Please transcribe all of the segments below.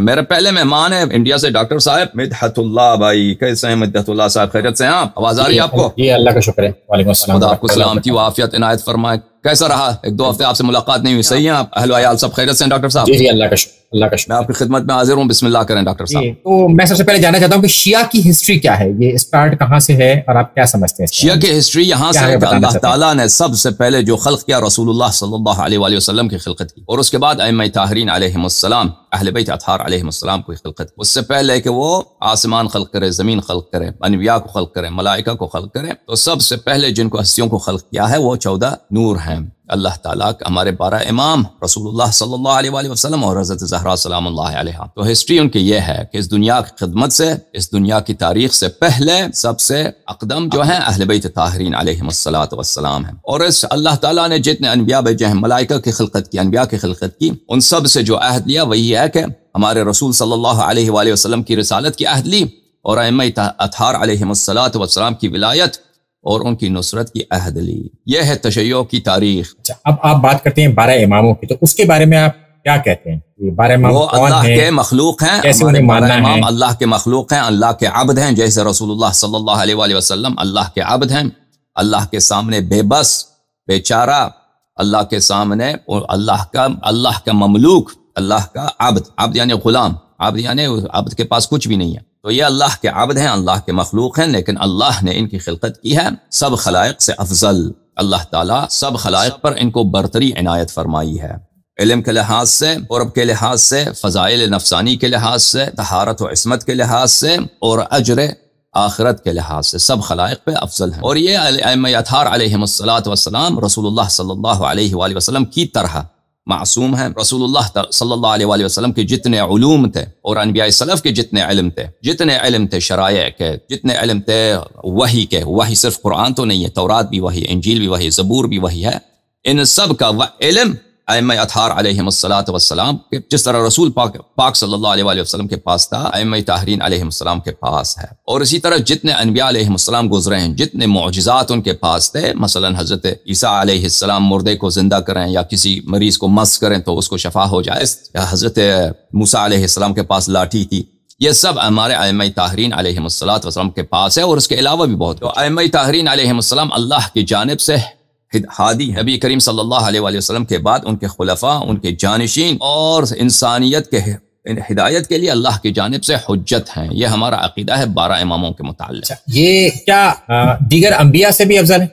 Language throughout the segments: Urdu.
میرے پہلے مہمان ہے انڈیا سے ڈاکٹر صاحب مدحت اللہ بھائی کیسے ہیں مدحت اللہ صاحب خیرت سے آپ آواز آ رہی ہے جی، آپ کو جی، اللہ کا شکر ہے وعلیکم السلام آپ کو سلامتی و وافیت عنایت فرمائے کیسا رہا ایک دو ہفتے آپ سے ملاقات نہیں ہوئی صحیح ہے آپ اہل ویال سب خیرت سے ڈاکٹر صاحب جی،, جی اللہ کا شکر اللہ کا شکر آپ کی خدمت میں حاضر ہوں بسم اللہ کریں ڈاکٹر صاحب جی، تو میں سب سے پہلے جاننا چاہتا ہوں کہ شیعہ کی ہسٹری کیا ہے یہ اسٹارٹ کہاں سے ہے اور آپ کیا سمجھتے ہیں شیعہ کی ہسٹری یہاں سے اللہ تعالیٰ نے سب سے پہلے جو خلق کیا رسول اللہ صلی اللہ علیہ وآلہ وسلم کی خلقت کی اور اس کے بعد ایم تاہرین علیہ السلام اہل بیت اطہار علیہ السلام کو خلقت اس سے پہلے کہ وہ آسمان خلق کرے زمین خلق کرے انبیاء کو خلق کرے ملائکہ کو خلق کرے تو سب سے پہلے جن کو ہستیوں کو خلق کیا ہے وہ چودہ نور ہیں اللہ تعالیٰ ہمارے بارہ امام رسول اللہ صلی اللہ علیہ وآلہ وسلم اور حضرت زہرا سلام اللہ علیہ تو ہسٹری ان کی یہ ہے کہ اس دنیا کی خدمت سے اس دنیا کی تاریخ سے پہلے سب سے اقدم جو ہیں اہل بیت تاہرین علیہ السلاۃ وسلام ہیں اور اس اللہ تعالیٰ نے جتنے انبیاء بے ہیں ملائکہ کی خلقت کی انبیاء کی خلقت کی ان سب سے جو عہد لیا وہی ہے کہ ہمارے رسول صلی اللہ علیہ وآلہ وسلم کی رسالت کی عہد لی اور اطہار علیہ السلاۃ وسلام کی ولایت اور ان کی نصرت کی عہد لی یہ ہے تشیع کی تاریخ اچھا، اب آپ بات کرتے ہیں بارہ اماموں کی تو اس کے بارے میں آپ کیا کہتے ہیں بارہ امام وہ اللہ کے مخلوق ہیں بارہ امام اللہ کے مخلوق ہیں اللہ کے عبد ہیں جیسے رسول اللہ صلی اللہ علیہ وآلہ وسلم اللہ کے عبد ہیں اللہ کے سامنے بے بس بے چارہ اللہ کے سامنے اللہ کا اللہ کا مملوک اللہ کا عبد عبد یعنی غلام عبد یعنی عبد کے پاس کچھ بھی نہیں ہے تو یہ اللہ کے عبد ہیں اللہ کے مخلوق ہیں لیکن اللہ نے ان کی خلقت کی ہے سب خلائق سے افضل اللہ تعالیٰ سب خلائق پر ان کو برتری عنایت فرمائی ہے علم کے لحاظ سے عرب کے لحاظ سے فضائل نفسانی کے لحاظ سے تہارت و عصمت کے لحاظ سے اور اجر آخرت کے لحاظ سے سب خلائق پہ افضل ہیں اور یہ علیہ رسول اللہ صلی اللہ علیہ وآلہ وسلم کی طرح معصوم ہیں رسول اللہ صلی اللہ علیہ وآلہ وسلم کے جتنے علوم تھے اور انبیاء صلف کے جتنے علم تھے جتنے علم تھے شرائع کے جتنے علم تھے وہی کے وہی صرف قرآن تو نہیں ہے تورات بھی وہی انجیل بھی وہی زبور بھی وہی ہے ان سب کا علم ایم اطہار علیہ السلات وسلام جس طرح رسول پاک پاک صلی اللہ علیہ وسلم کے پاس تھا ایم تاہرین علیہ السلام کے پاس ہے اور اسی طرح جتنے انبیاء علیہ السلام گزرے ہیں جتنے معجزات ان کے پاس تھے مثلا حضرت عیسیٰ علیہ السلام مردے کو زندہ کریں یا کسی مریض کو مس کریں تو اس کو شفا ہو جائے یا حضرت موسا علیہ السلام کے پاس لاٹھی تھی یہ سب ہمارے ایم تاہرین علیہ السلاۃ وسلم کے پاس ہے اور اس کے علاوہ بھی بہت ایم تاہرین علیہ السلام اللہ کی جانب سے ہادی حبی کریم صلی اللہ علیہ وآلہ وسلم کے بعد ان کے خلفاء ان کے جانشین اور انسانیت کے ہدایت کے لیے اللہ کی جانب سے حجت ہیں یہ ہمارا عقیدہ ہے بارہ اماموں کے متعلق اچھا، یہ کیا دیگر انبیاء سے بھی افضل ہے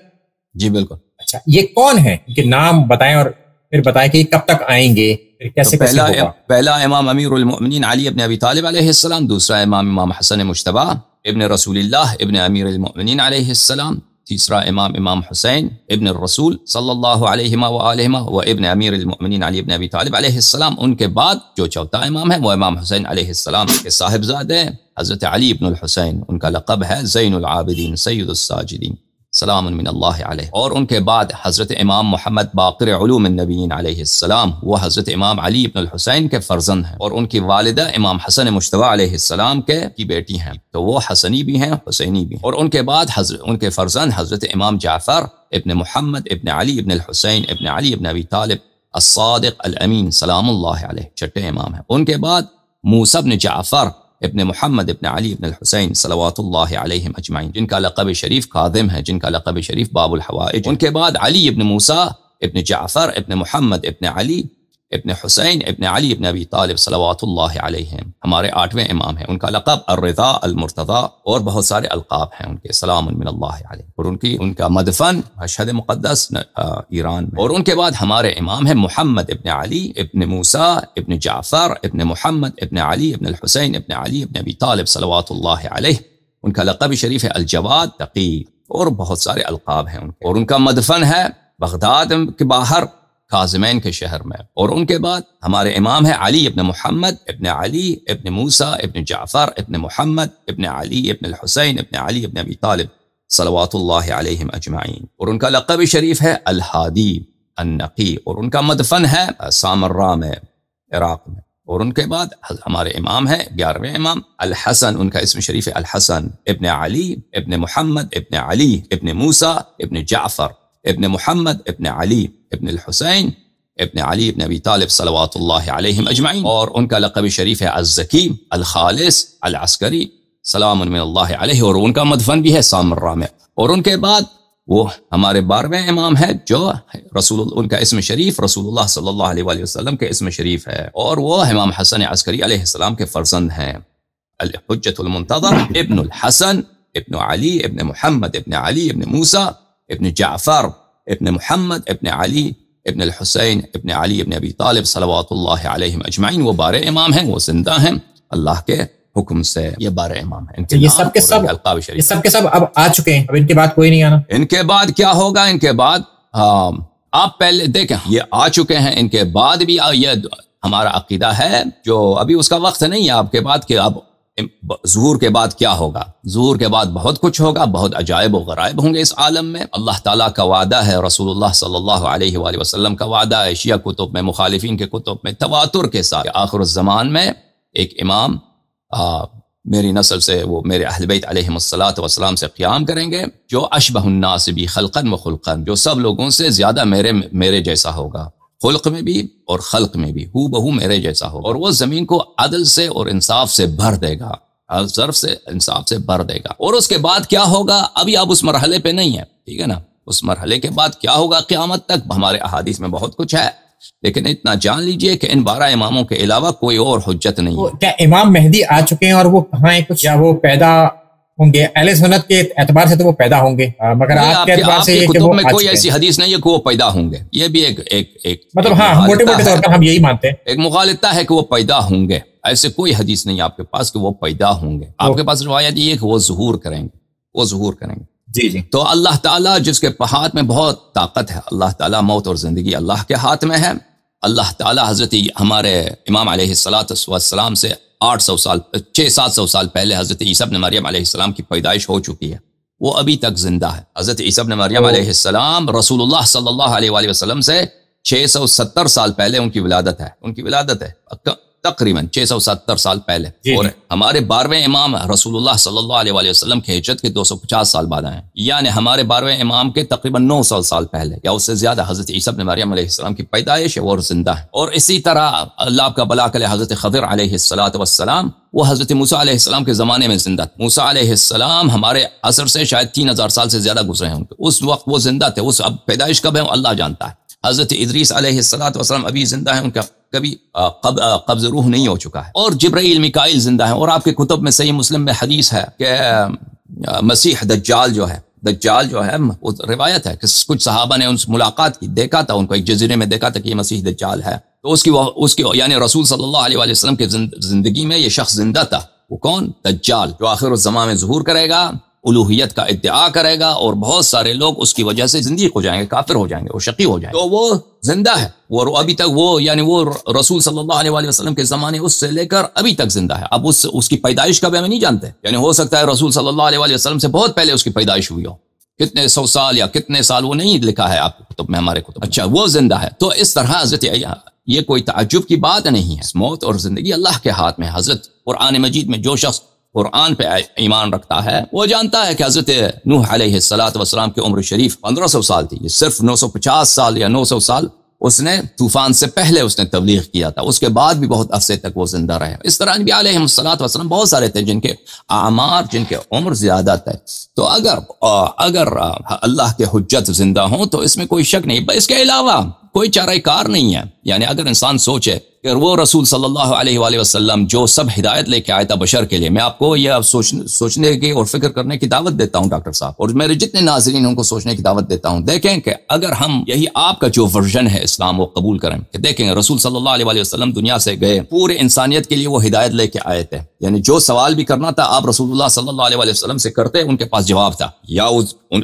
جی بالکل اچھا یہ کون ہے کہ نام بتائیں اور پھر بتائیں کہ کب تک آئیں گے پہلا پہلا امام امیر المؤمنین علی ابن ابی طالب علیہ السلام دوسرا امام امام حسن مشتبہ ابن رسول اللہ ابن امیر المؤمنین علیہ السلام تیسرا امام امام حسین ابن الرسول صلی اللہ علیہ و علیہ و ابن امیر المؤمنین علی ابن ابی طالب علیہ السلام ان کے بعد جو چوتھا امام ہے وہ امام حسین علیہ السلام کے صاحبزاد حضرت علی ابن الحسین ان کا لقب ہے زین العابدین سید الساجدین سلام من اللہ علیہ اور ان کے بعد حضرت امام محمد باقر علوم النبیین علیہ السلام وہ حضرت امام علی ابن الحسین کے فرزن ہیں اور ان کی والدہ امام حسن مشتبہ علیہ السلام کے کی بیٹی ہیں تو وہ حسنی بھی ہیں حسینی بھی ہیں اور ان کے بعد حضرت ان کے فرزن حضرت امام جعفر ابن محمد ابن علی ابن الحسین ابن علی ابن ابی طالب الصادق الامین سلام اللہ علیہ چھٹے امام ہیں ان کے بعد موسیٰ بن جعفر ابن محمد ابن علی ابن الحسین صلوات اللہ علیہ اجمعین جن کا لقب شریف کا ہے جن کا لقب شریف باب الحوائج ان کے بعد علی ابن موسا ابن جعفر ابن محمد ابن علی ابن حسین ابن علی ابن ابی طالب صلوات اللہ علیہ ہمارے آٹھویں امام ہیں ان کا لقب الرضا المرتضی اور بہت سارے القاب ہیں ان کے سلام من اللہ علیہ اور ان کی ان کا مدفن ارشد مقدس ایران میں اور ان کے بعد ہمارے امام ہیں محمد ابن علی ابن موسا ابن جعفر ابن محمد ابن علی ابن الحسین ابن علی ابن ابی طالب صلوات اللہ علیہ ان کا لقب شریف ہے الجواد تقی اور بہت سارے القاب ہیں ان کے اور ان کا مدفن ہے بغداد کے باہر کاظمین کے شہر میں اور ان کے بعد ہمارے امام ہے علی ابن محمد ابن علی ابن موسا ابن جعفر ابن محمد ابن علی ابن الحسین ابن علی ابن ابی طالب صلوات اللہ علیہم اجمعین اور ان کا لقب شریف ہے الحادی النقی اور ان کا مدفن ہے سامرہ میں عراق میں اور ان کے بعد ہمارے امام ہے گیارہویں امام الحسن ان کا اسم شریف ہے الحسن ابن علی ابن محمد ابن علی ابن موسا ابن جعفر ابن محمد ابن علی ابن الحسین ابن علی ابن ابی طالب صلوات اللہ علیہم اجمعین اور ان کا لقب شریف ہے الزکیم الخالص العسکری سلام من اللہ علیہ اور ان کا مدفن بھی ہے سامر اور ان کے بعد وہ ہمارے بارویں امام ہے جو رسول ان کا اسم شریف رسول اللہ صلی اللہ علیہ وآلہ وسلم کے اسم شریف ہے اور وہ امام حسن عسکری علیہ السلام کے فرزند ہیں الحجت المنتظر ابن الحسن ابن علی ابن محمد ابن علی ابن موسیٰ ابن جعفر ابن محمد ابن علی ابن الحسین ابن علی ابن ابی طالب صلوات اللہ علیہ اجمعین وہ بار امام ہیں وہ زندہ ہیں اللہ کے حکم سے یہ بار امام ہیں ان کے یہ سب کے سب القاب شریف سب کے سب اب آ چکے ہیں اب ان کے بعد کوئی نہیں آنا ان کے بعد کیا ہوگا ان کے بعد ہاں، آپ پہلے دیکھیں یہ آ چکے ہیں ان کے بعد بھی یہ ہمارا عقیدہ ہے جو ابھی اس کا وقت نہیں ہے آپ کے بعد کہ اب ظہور کے بعد کیا ہوگا ظہور کے بعد بہت کچھ ہوگا بہت عجائب و غرائب ہوں گے اس عالم میں اللہ تعالیٰ کا وعدہ ہے رسول اللہ صلی اللہ علیہ وآلہ وسلم کا وعدہ ہے شیعہ کتب میں مخالفین کے کتب میں تواتر کے ساتھ آخر الزمان میں ایک امام آ, میری نسل سے وہ میرے اہل بیت علیہ السلاۃ وسلام سے قیام کریں گے جو اشبہ الناس بھی خلقن و خلقن جو سب لوگوں سے زیادہ میرے میرے جیسا ہوگا خلق میں بھی اور خلق میں بھی ہو بہو میرے جیسا ہو اور وہ زمین کو عدل سے اور انصاف سے بھر بھر دے دے گا گا سے سے انصاف اور اس کے بعد کیا ہوگا ابھی آپ اس مرحلے پہ نہیں ہیں ٹھیک ہے نا اس مرحلے کے بعد کیا ہوگا قیامت تک ہمارے احادیث میں بہت کچھ ہے لیکن اتنا جان لیجئے کہ ان بارہ اماموں کے علاوہ کوئی اور حجت نہیں ہے کیا امام مہدی آ چکے ہیں اور وہ کہاں ہیں کچھ یا وہ پیدا ہوں گے اہل سنت کے اعتبار سے تو وہ پیدا ہوں گے مگر آپ کے اعتبار سے کوئی ایسی حدیث نہیں ہے کہ وہ پیدا ہوں گے یہ بھی ایک ایک ایک مطلب ہاں موٹے موٹے طور پر ہم یہی مانتے ہیں ایک مخالفت ہے کہ وہ پیدا ہوں گے ایسے کوئی حدیث نہیں آپ کے پاس کہ وہ پیدا ہوں گے آپ کے پاس روایت یہ کہ وہ ظہور کریں گے وہ ظہور کریں گے جی جی تو اللہ تعالیٰ جس کے ہاتھ میں بہت طاقت ہے اللہ تعالیٰ موت اور زندگی اللہ کے ہاتھ میں ہے اللہ تعالیٰ حضرت ہمارے امام علیہ السلاۃ وسلام سے آٹھ سو سال چھ سات سو سال پہلے حضرت عیسیٰ نے مریم علیہ السلام کی پیدائش ہو چکی ہے وہ ابھی تک زندہ ہے حضرت عیسیٰ نے مریم علیہ السلام رسول اللہ صلی اللہ علیہ وسلم سے چھ سو ستر سال پہلے ان کی ولادت ہے ان کی ولادت ہے تقریباً چھ سو ستر سال پہلے جی، اور جی۔ ہمارے بارہویں امام رسول اللہ صلی اللہ علیہ وآلہ وسلم کے ہجرت کے دو سو پچاس سال بعد آئے یعنی ہمارے بارہویں امام کے تقریباً نو سو سال پہلے یا اس سے زیادہ حضرت عیسیٰ مریم علیہ السلام کی پیدائش ہے اور زندہ ہے اور اسی طرح اللہ کا بلا کل حضرت خضر علیہ السلاۃ وسلام وہ حضرت موسیٰ علیہ السلام کے زمانے میں زندہ موسیٰ علیہ السلام ہمارے اثر سے شاید تین ہزار سال سے زیادہ گزرے ہوں گے اس وقت وہ زندہ تھے اس اب پیدائش کب ہے اللہ جانتا ہے حضرت ادریس علیہ السلاۃ وسلم ابھی زندہ ہے ان کا کبھی قبض روح نہیں ہو چکا ہے اور جبرائیل مکائل زندہ ہیں اور آپ کے کتب میں صحیح مسلم میں حدیث ہے کہ مسیح دجال جو ہے دجال جو ہے ہے روایت کہ کچھ صحابہ نے ان سے ملاقات کی دیکھا تھا ان کو ایک جزیرے میں دیکھا تھا کہ یہ مسیح دجال ہے تو اس کی اس کی یعنی رسول صلی اللہ علیہ وسلم کے زندگی میں یہ شخص زندہ تھا وہ کون دجال جو آخر جما میں ظہور کرے گا الوحیت کا ادعا کرے گا اور بہت سارے لوگ اس کی وجہ سے زندگی ہو جائیں گے کافر ہو جائیں گے وہ شقی ہو جائیں گے تو وہ زندہ ہے وہ ابھی تک وہ یعنی وہ رسول صلی اللہ علیہ وسلم کے زمانے اس سے لے کر ابھی تک زندہ ہے اب اس اس کی پیدائش کا بھی ہمیں نہیں جانتے یعنی ہو سکتا ہے رسول صلی اللہ علیہ وسلم سے بہت پہلے اس کی پیدائش ہوئی ہو کتنے سو سال یا کتنے سال وہ نہیں لکھا ہے آپ کو ہمارے کو اچھا وہ زندہ ہے تو اس طرح حضرت یہ کوئی تعجب کی بات نہیں ہے موت اور زندگی اللہ کے ہاتھ میں حضرت اور مجید میں جو شخص قرآن پہ ایمان رکھتا ہے وہ جانتا ہے کہ حضرت نوح علیہ السلاۃ وسلام کی عمر شریف پندرہ سو سال تھی صرف نو سو پچاس سال یا نو سو سال اس نے طوفان سے پہلے اس نے تبلیغ کیا تھا اس کے بعد بھی بہت عرصے تک وہ زندہ رہے اس طرح بھی علیہ صلاحت وسلم بہت سارے تھے جن کے اعمار جن کے عمر زیادہ تھے تو اگر اگر اللہ کے حجت زندہ ہوں تو اس میں کوئی شک نہیں اس کے علاوہ کوئی چارہ کار نہیں ہے یعنی اگر انسان سوچے کہ وہ رسول صلی اللہ علیہ وآلہ وسلم جو سب ہدایت لے کے آئے تھا بشر کے لیے میں آپ کو یہ سوچنے سوچنے کی اور فکر کرنے کی دعوت دیتا ہوں ڈاکٹر صاحب اور میرے جتنے ناظرین ان کو سوچنے کی دعوت دیتا ہوں دیکھیں کہ اگر ہم یہی آپ کا جو ورژن ہے اسلام وہ قبول کریں کہ دیکھیں رسول صلی اللہ علیہ وآلہ وسلم دنیا سے گئے پورے انسانیت کے لیے وہ ہدایت لے کے آئے تھے یعنی جو سوال بھی کرنا تھا آپ رسول اللہ صلی اللہ علیہ وسلم سے کرتے ان کے پاس جواب تھا یا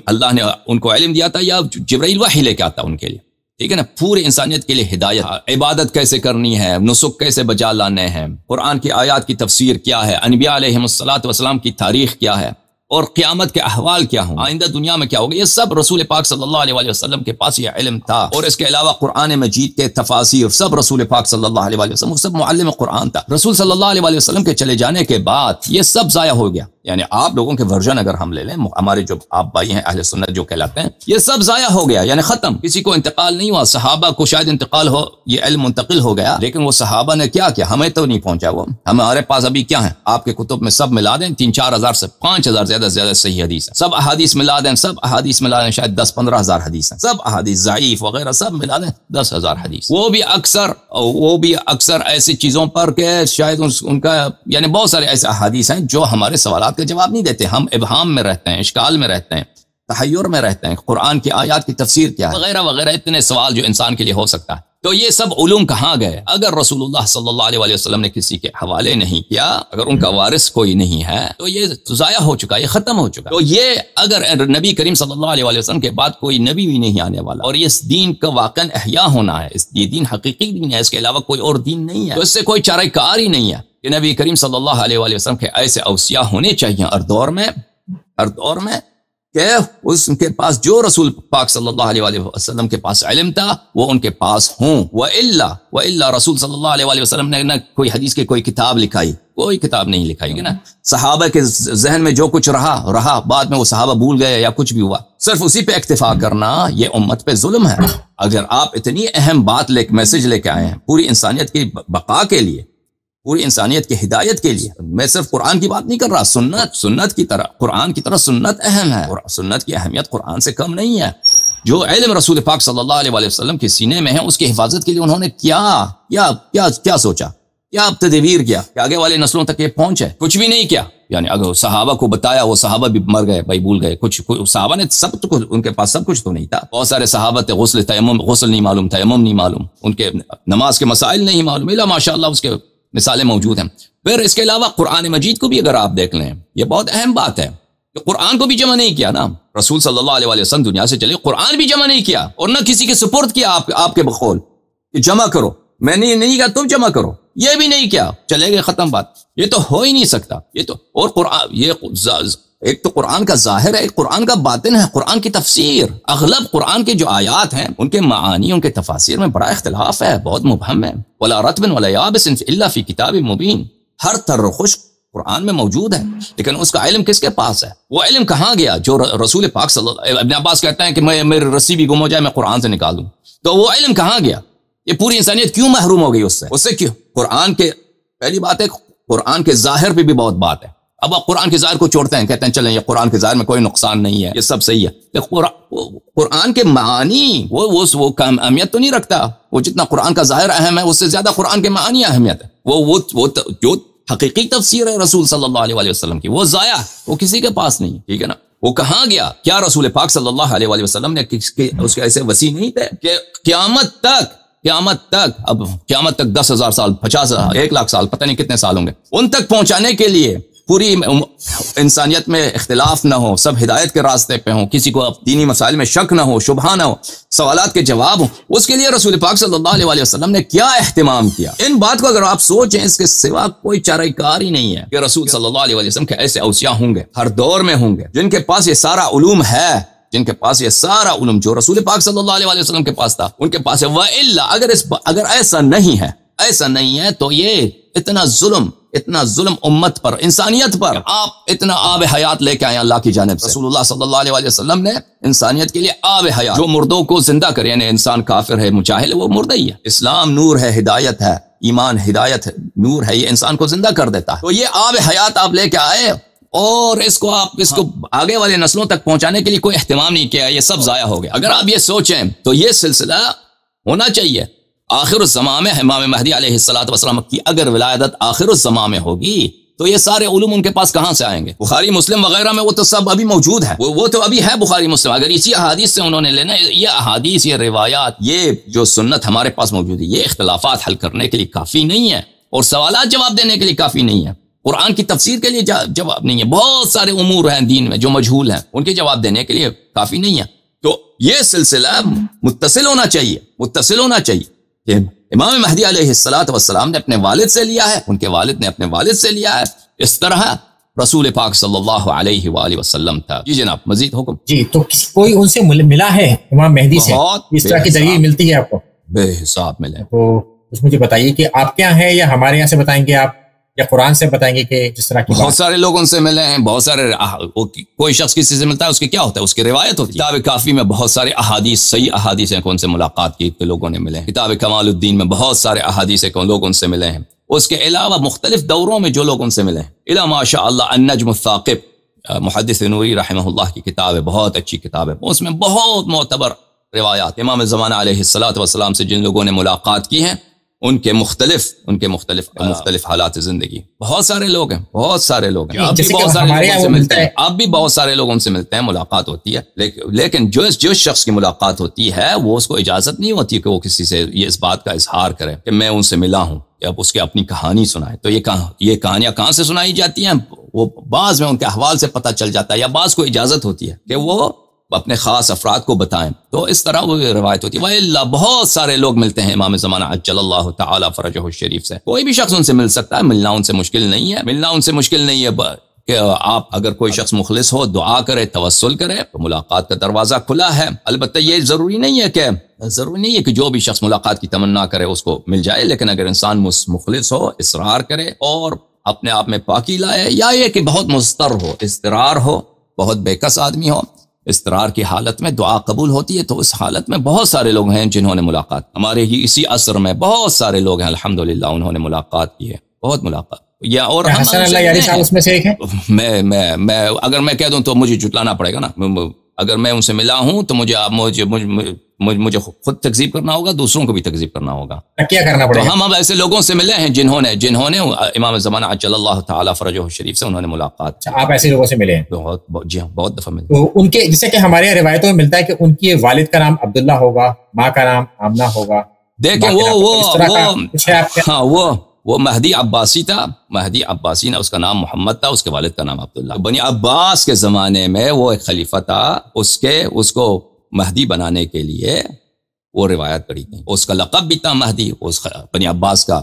اللہ نے ان کو علم دیا تھا یا جبرائیل وحی لے کے آتا ان کے لیے ٹھیک ہے نا پوری انسانیت کے لیے ہدایت عبادت کیسے کرنی ہے نسخ کیسے بچا لانے ہیں قرآن کی آیات کی تفسیر کیا ہے انبیاء علیہ السلاۃ وسلام کی تاریخ کیا ہے اور قیامت کے احوال کیا ہوں آئندہ دنیا میں کیا ہوگا یہ سب رسول پاک صلی اللہ علیہ وسلم کے پاس یہ علم تھا اور اس کے علاوہ قرآن مجید کے تفاصیر اور سب رسول پاک صلی اللہ علیہ وسلم سب معلم قرآن تھا رسول صلی اللہ علیہ وسلم کے چلے جانے کے بعد یہ سب ضائع ہو گیا یعنی آپ لوگوں کے ورژن اگر ہم لے لیں ہمارے جو آپ بھائی ہیں اہل سنت جو کہلاتے ہیں یہ سب ضائع ہو گیا یعنی ختم کسی کو انتقال نہیں ہوا صحابہ کو شاید انتقال ہو یہ علم منتقل ہو گیا لیکن وہ صحابہ نے کیا کیا ہمیں تو نہیں پہنچا وہ ہمارے پاس ابھی کیا ہے آپ کے کتب میں سب ملا دیں تین چار ہزار سے پانچ ہزار زیادہ سے زیادہ صحیح حدیث ہیں سب احادیث ملا دیں سب احادیث ملا دیں شاید دس پندرہ ہزار حدیث ہیں سب احادیث ضعیف وغیرہ سب ملا دیں دس ہزار حدیث وہ بھی اکثر وہ بھی اکثر ایسی چیزوں پر کہ شاید ان کا یعنی بہت سارے ایسے احادیث ہیں جو ہمارے سوالات بات کا جواب نہیں دیتے ہم ابہام میں رہتے ہیں اشکال میں رہتے ہیں تحیر میں رہتے ہیں قرآن کی آیات کی تفسیر کیا ہے وغیرہ وغیرہ اتنے سوال جو انسان کے لیے ہو سکتا ہے تو یہ سب علوم کہاں گئے اگر رسول اللہ صلی اللہ علیہ وسلم نے کسی کے حوالے نہیں کیا اگر ان کا وارث کوئی نہیں ہے تو یہ ضائع ہو چکا یہ ختم ہو چکا تو یہ اگر نبی کریم صلی اللہ علیہ وسلم کے بعد کوئی نبی بھی نہیں آنے والا اور اس دین کا واقع احیاء ہونا ہے اس یہ دین حقیقی دین ہے اس کے علاوہ کوئی اور دین نہیں ہے تو اس سے کوئی چارہ کار ہی نہیں ہے کہ نبی کریم صلی اللہ علیہ وآلہ وسلم کے ایسے اوسیہ ہونے چاہیے ہر ہر دور دور میں میں کہ اس کے پاس جو رسول پاک صلی اللہ علیہ وآلہ وسلم کے پاس علم تھا وہ ان کے پاس ہوں و رسول صلی اللہ علیہ وآلہ وسلم نے نہ کوئی حدیث کی کوئی کتاب لکھائی کوئی کتاب نہیں لکھائی نا صحابہ کے ذہن میں جو کچھ رہا رہا بعد میں وہ صحابہ بھول گئے یا کچھ بھی ہوا صرف اسی پہ اکتفا کرنا یہ امت پہ ظلم ہے اگر آپ اتنی اہم بات لے میسج لے کے آئے ہیں پوری انسانیت کی بقا کے لیے پوری انسانیت کی ہدایت کے لیے میں صرف قرآن کی بات نہیں کر رہا سنت سنت کی طرح قرآن کی طرح سنت اہم ہے اور سنت کی اہمیت قرآن سے کم نہیں ہے جو علم رسول پاک صلی اللہ علیہ وآلہ وسلم کے سینے میں ہے اس کی حفاظت کے لیے انہوں نے کیا کیا کیا, کیا کیا کیا سوچا کہ آگے والے نسلوں تک یہ پہنچے کچھ بھی نہیں کیا یعنی اگر صحابہ کو بتایا وہ صحابہ بھی مر گئے بھائی بھول گئے کچھ صحابہ نے سب ان کے پاس سب کچھ تو نہیں تھا بہت سارے صحابہ تھے غسل تیمم غسل نہیں معلوم تھا نہیں معلوم ان کے نماز کے مسائل نہیں معلوم ماشاء اللہ اس کے مثالیں موجود ہیں پھر اس کے علاوہ قرآن مجید کو بھی اگر آپ دیکھ لیں یہ بہت اہم بات ہے کہ قرآن کو بھی جمع نہیں کیا نا رسول صلی اللہ علیہ وسلم دنیا سے چلے قرآن بھی جمع نہیں کیا اور نہ کسی کے سپرد کیا آپ آپ کے بخول کہ جمع کرو میں نے یہ نہیں کہا تم جمع کرو یہ بھی نہیں کیا چلے گئے ختم بات یہ تو ہو ہی نہیں سکتا یہ تو اور قرآن یہ ایک تو قرآن کا ظاہر ہے ایک قرآن کا باطن ہے قرآن کی تفسیر اغلب قرآن کے جو آیات ہیں ان کے معانی ان کے تفاسیر میں بڑا اختلاف ہے بہت مبہم ہے ولا ولا فی کتاب مبین ہر تر خشک قرآن میں موجود ہے لیکن اس کا علم کس کے پاس ہے وہ علم کہاں گیا جو رسول پاک صلی اللہ ابن عباس کہتا ہے کہ میں میرے رسی بھی گم ہو جائے میں قرآن سے نکال دوں تو وہ علم کہاں گیا یہ پوری انسانیت کیوں محروم ہو گئی اس سے اس سے کیوں قرآن کے پہلی بات ہے قرآن کے ظاہر پہ بھی بہت بات ہے اب آپ قرآن کے ظاہر کو چھوڑتے ہیں کہتے ہیں چلیں یہ قرآن کے ظاہر میں کوئی نقصان نہیں ہے یہ سب صحیح ہے قرآن کے معانی وہ وہ, وہ اہمیت تو نہیں رکھتا وہ جتنا قرآن کا ظاہر اہم ہے اس سے زیادہ قرآن کے معانی اہمیت ہے وہ وہ, وہ وہ جو حقیقی تفسیر ہے رسول صلی اللہ علیہ وسلم کی ضائع وہ کسی کے پاس نہیں ٹھیک ہے نا وہ کہاں گیا کیا رسول پاک صلی اللہ علیہ وسلم نے اس کے ایسے وسیع نہیں تھے کہ قیامت تک قیامت تک اب قیامت تک دس ہزار سال پچاس ہزار ایک لاکھ سال پتہ نہیں کتنے سال ہوں گے ان تک پہنچانے کے لیے پوری انسانیت میں اختلاف نہ ہو سب ہدایت کے راستے پہ ہوں کسی کو دینی مسائل میں شک نہ ہو شبہ نہ ہو سوالات کے جواب ہوں اس کے لیے رسول پاک صلی اللہ علیہ وسلم نے کیا اہتمام کیا ان بات کو اگر آپ سوچیں اس کے سوا کوئی چارہ کار ہی نہیں ہے کہ رسول صلی اللہ علیہ وسلم کے ایسے اوسیہ ہوں گے ہر دور میں ہوں گے جن کے پاس یہ سارا علوم ہے جن کے پاس یہ سارا علم جو رسول پاک صلی اللہ علیہ وسلم کے پاس تھا ان کے پاس ہے اگر اس اگر ایسا نہیں ہے ایسا نہیں ہے تو یہ اتنا ظلم اتنا ظلم امت پر انسانیت پر آپ اتنا آب حیات لے کے آئے اللہ کی جانب سے رسول اللہ صلی اللہ علیہ وآلہ وسلم نے انسانیت کے لیے آب حیات جو مردوں کو زندہ کرے یعنی انسان کافر ہے مجاہل وہ مرد ہی ہے اسلام نور ہے ہدایت ہے ایمان ہدایت ہے نور ہے یہ انسان کو زندہ کر دیتا ہے تو یہ آب حیات آپ لے کے آئے اور اس کو آپ اس کو ہاں۔ آگے والے نسلوں تک پہنچانے کے لیے کوئی اہتمام نہیں کیا یہ سب ضائع ہو گیا اگر آپ یہ سوچیں تو یہ سلسلہ ہونا چاہیے آخر اس میں امام مہدی علیہ السلاۃ وسلم کی اگر ولادت آخر اس میں ہوگی تو یہ سارے علوم ان کے پاس کہاں سے آئیں گے بخاری مسلم وغیرہ میں وہ تو سب ابھی موجود ہے وہ تو ابھی ہے بخاری مسلم اگر اسی احادیث سے انہوں نے لینا یہ احادیث یہ روایات یہ جو سنت ہمارے پاس موجود ہے یہ اختلافات حل کرنے کے لیے کافی نہیں ہے اور سوالات جواب دینے کے لیے کافی نہیں ہے قرآن کی تفسیر کے لیے جواب نہیں ہے بہت سارے امور ہیں دین میں جو مجھول ہیں ان کے جواب دینے کے لیے کافی نہیں ہے تو یہ سلسلہ متصل ہونا چاہیے متصل ہونا چاہیے کہ امام مہدی علیہ السلاۃ وسلام نے اپنے والد سے لیا ہے ان کے والد نے اپنے والد سے لیا ہے اس طرح رسول پاک صلی اللہ علیہ وآلہ وسلم تھا جی جناب مزید حکم جی تو کوئی ان سے ملا ہے امام مہدی سے اس طرح کی ذریعے ملتی ہے آپ کو بے حساب ملے تو اس مجھے بتائیے کہ آپ کیا ہیں یا ہمارے یہاں سے بتائیں گے آپ یا قرآن سے بتائیں گے کہ جس طرح بہت سارے لوگ ان سے ملے ہیں بہت سارے کوئی شخص کسی سے ملتا ہے اس اس کے کیا ہوتا ہے کی روایت ہوتی کتاب کافی میں بہت سارے احادیث صحیح احادیث ہیں ہیں کون سے ملاقات کی کہ لوگوں نے ملے کتاب کمال الدین میں بہت سارے احادیث ہیں کون لوگ ان سے ملے ہیں اس کے علاوہ مختلف دوروں میں جو لوگ ان سے ملے ہیں الا ماشاء اللہ النجم الثاقب محدث نوری رحمہ اللہ کی کتاب ہے بہت اچھی کتاب ہے اس میں بہت معتبر روایات امام زمانہ علیہ السلات وسلام سے جن لوگوں نے ملاقات کی ہیں ان کے مختلف ان کے مختلف مختلف حالات زندگی بہت سارے لوگ ہیں بہت سارے لوگ ہیں ہیں ہیں بھی بھی بہت بہت سارے سارے سے سے ملتے ملتے ملاقات ہوتی ہے لیکن جو جو شخص کی ملاقات ہوتی ہے وہ اس کو اجازت نہیں ہوتی کہ وہ کسی سے یہ اس بات کا اظہار کرے کہ میں ان سے ملا ہوں اب اس کی اپنی کہانی سنائے تو یہ کہاں یہ کہانیاں کہاں سے سنائی جاتی ہیں وہ بعض میں ان کے احوال سے پتہ چل جاتا ہے یا بعض کو اجازت ہوتی ہے کہ وہ اپنے خاص افراد کو بتائیں تو اس طرح وہ روایت ہوتی ہے اللہ بہت سارے لوگ ملتے ہیں امام زمانہ اجل اللہ تعالیٰ فرجح شریف سے کوئی بھی شخص ان سے مل سکتا ہے ملنا ان سے مشکل نہیں ہے ملنا ان سے مشکل نہیں ہے کہ آپ اگر کوئی شخص مخلص ہو دعا کرے توسل کرے تو ملاقات کا دروازہ کھلا ہے البتہ یہ ضروری نہیں ہے کہ ضروری نہیں ہے کہ جو بھی شخص ملاقات کی تمنا کرے اس کو مل جائے لیکن اگر انسان مخلص ہو اصرار کرے اور اپنے آپ میں پاکی لائے یا یہ کہ بہت مستر ہو استرار ہو بہت بےکس آدمی ہو استرار کی حالت میں دعا قبول ہوتی ہے تو اس حالت میں بہت سارے لوگ ہیں جنہوں نے ملاقات ہمارے ہی اسی عصر میں بہت سارے لوگ ہیں الحمد انہوں نے ملاقات کی ہے بہت ملاقات یا اور میں میں اگر میں کہہ دوں تو مجھے جٹلانا پڑے گا نا اگر میں ان سے ملا ہوں تو مجھے آپ مجھے, مجھے, مجھے خود تکزیب کرنا ہوگا دوسروں کو بھی تکزیب کرنا ہوگا کیا کرنا پڑے تو ہم اب ایسے لوگوں سے ملے ہیں جنہوں نے جنہوں نے امام زمانہ اجل اللہ تعالیٰ فرج و شریف سے انہوں نے ملاقات اچھا، آپ ایسے لوگوں سے ملے ہیں بہت جی ہاں بہت دفعہ ملے تو ان کے جیسے کہ ہمارے روایتوں میں ملتا ہے کہ ان کے والد کا نام عبداللہ ہوگا ماں کا نام آمنہ ہوگا دیکھیں وہ وہ وہ ہاں وہ وہ مہدی عباسی تھا مہدی عباسی نہ اس کا نام محمد تھا اس کے والد کا نام عبداللہ بنی عباس کے زمانے میں وہ ایک خلیفہ تھا اس کے اس کو مہدی بنانے کے لیے وہ روایت کری تھی اس کا لقب بھی تھا مہدی اس بنی عباس کا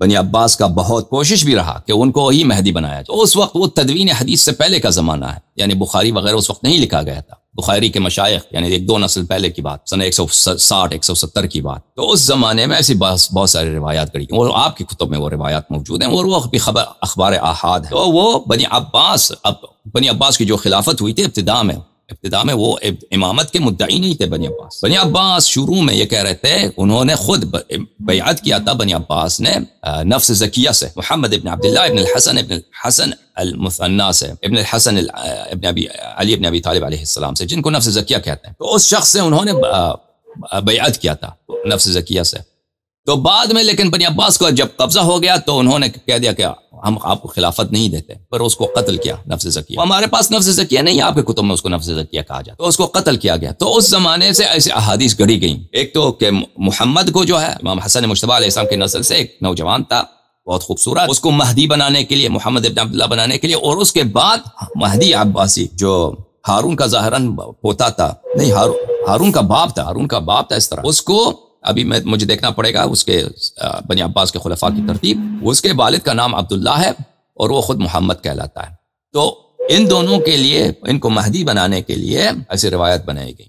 بنی عباس کا بہت کوشش بھی رہا کہ ان کو ہی مہدی بنایا اس وقت وہ تدوین حدیث سے پہلے کا زمانہ ہے یعنی بخاری وغیرہ اس وقت نہیں لکھا گیا تھا بخاری کے مشائق یعنی ایک دو نسل پہلے کی بات سن ایک سو ساٹھ ایک سو ستر کی بات تو اس زمانے میں ایسی بہت بہت ساری روایات کری اور آپ کی کتب میں وہ روایات موجود ہیں اور وہ بھی خبر اخبار احاد ہے تو وہ بنی عباس اب بنی عباس کی جو خلافت ہوئی تھی ابتدا میں ابتدا میں وہ امامت کے مدعی نہیں تھے بنی عباس بنی عباس شروع میں یہ کہہ رہے تھے انہوں نے خود بیعت کیا تھا بنی عباس نے نفس زکیہ سے محمد ابن عبداللہ ابن الحسن ابن الحسن المثنہ سے ابن الحسن ابن ابی علی ابن ابی طالب علیہ السلام سے جن کو نفس زکیہ کہتے ہیں تو اس شخص سے انہوں نے بیعت کیا تھا نفس زکیہ سے تو بعد میں لیکن بنی عباس کو جب قبضہ ہو گیا تو انہوں نے کہہ دیا کہ ہم آپ کو خلافت نہیں دیتے پر اس کو قتل کیا نفس ذکی ہمارے پاس نفس ذکیہ نہیں آپ کے کتب میں اس کو نفس ذکیہ کہا جاتا تو اس کو قتل کیا گیا تو اس زمانے سے ایسے احادیث گڑی گئیں ایک تو کہ محمد کو جو ہے امام حسن مشتبہ علیہ السلام کے نسل سے ایک نوجوان تھا بہت خوبصورت اس کو مہدی بنانے کے لیے محمد ابن عبداللہ بنانے کے لیے اور اس کے بعد مہدی عباسی جو ہارون کا ظاہراً پوتا تھا نہیں ہارون ہارون کا باپ تھا ہارون کا باپ تھا اس طرح اس کو ابھی میں مجھے دیکھنا پڑے گا اس کے بنی عباس کے خلفاء کی ترتیب اس کے والد کا نام عبداللہ ہے اور وہ خود محمد کہلاتا ہے تو ان دونوں کے لیے ان کو مہدی بنانے کے لیے ایسی روایت بنائی گئی